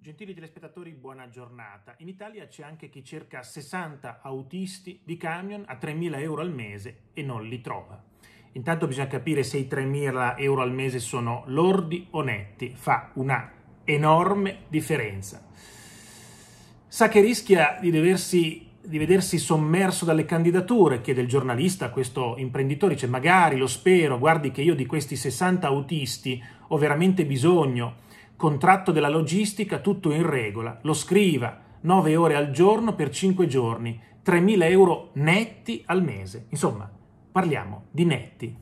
Gentili telespettatori, buona giornata. In Italia c'è anche chi cerca 60 autisti di camion a 3.000 euro al mese e non li trova. Intanto bisogna capire se i 3.000 euro al mese sono lordi o netti. Fa una enorme differenza. Sa che rischia di, doversi, di vedersi sommerso dalle candidature, chiede il giornalista a questo imprenditore, dice magari lo spero, guardi che io di questi 60 autisti ho veramente bisogno contratto della logistica tutto in regola, lo scriva, 9 ore al giorno per 5 giorni, 3.000 euro netti al mese. Insomma, parliamo di netti.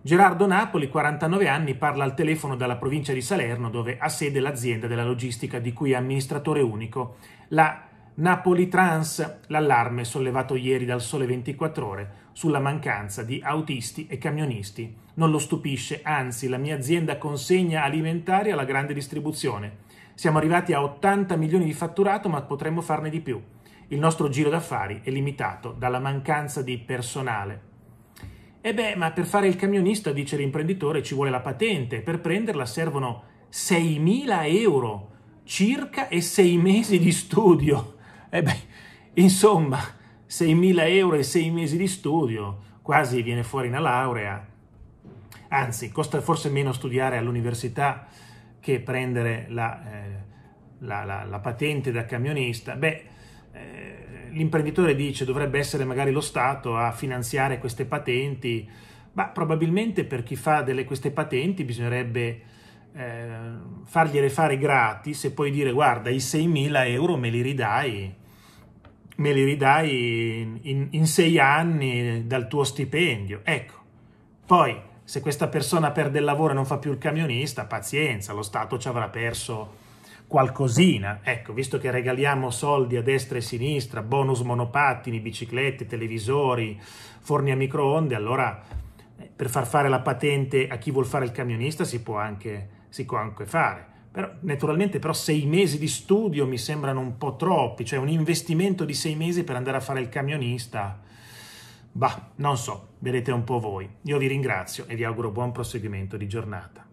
Gerardo Napoli, 49 anni, parla al telefono dalla provincia di Salerno dove ha sede l'azienda della logistica di cui è amministratore unico, la Napoli Trans, l'allarme sollevato ieri dal Sole 24 Ore sulla mancanza di autisti e camionisti. Non lo stupisce, anzi la mia azienda consegna alimentari alla grande distribuzione. Siamo arrivati a 80 milioni di fatturato ma potremmo farne di più. Il nostro giro d'affari è limitato dalla mancanza di personale. E beh, ma per fare il camionista, dice l'imprenditore, ci vuole la patente. Per prenderla servono 6.000 euro circa e 6 mesi di studio. E eh beh, insomma, 6.000 euro e 6 mesi di studio, quasi viene fuori una laurea. Anzi, costa forse meno studiare all'università che prendere la, eh, la, la, la patente da camionista. Beh, eh, l'imprenditore dice dovrebbe essere magari lo Stato a finanziare queste patenti, ma probabilmente per chi fa delle, queste patenti bisognerebbe eh, fargliele fare gratis e poi dire guarda i 6.000 euro me li ridai me li ridai in, in, in sei anni dal tuo stipendio. Ecco, poi se questa persona perde il lavoro e non fa più il camionista, pazienza, lo Stato ci avrà perso qualcosina. Ecco, visto che regaliamo soldi a destra e a sinistra, bonus monopattini, biciclette, televisori, forni a microonde, allora eh, per far fare la patente a chi vuol fare il camionista si può anche, si può anche fare. Però, naturalmente però sei mesi di studio mi sembrano un po' troppi, cioè un investimento di sei mesi per andare a fare il camionista, bah, non so, vedete un po' voi. Io vi ringrazio e vi auguro buon proseguimento di giornata.